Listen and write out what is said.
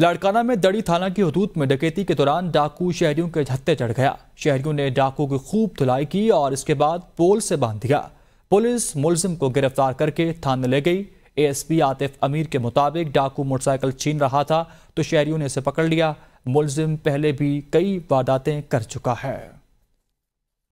लाड़काना में दड़ी थाना की हदूद में डकैती के दौरान डाकू शहरियों के हत्ते चढ़ गया शहरियों ने डाकू की खूब धुलाई की और इसके बाद पोल से बांध दिया पुलिस मुलजिम को गिरफ्तार करके थाने ले गई एएसपी आतिफ अमीर के मुताबिक डाकू मोटरसाइकिल छीन रहा था तो शहरियों ने इसे पकड़ लिया मुलजिम पहले भी कई वारदातें कर चुका है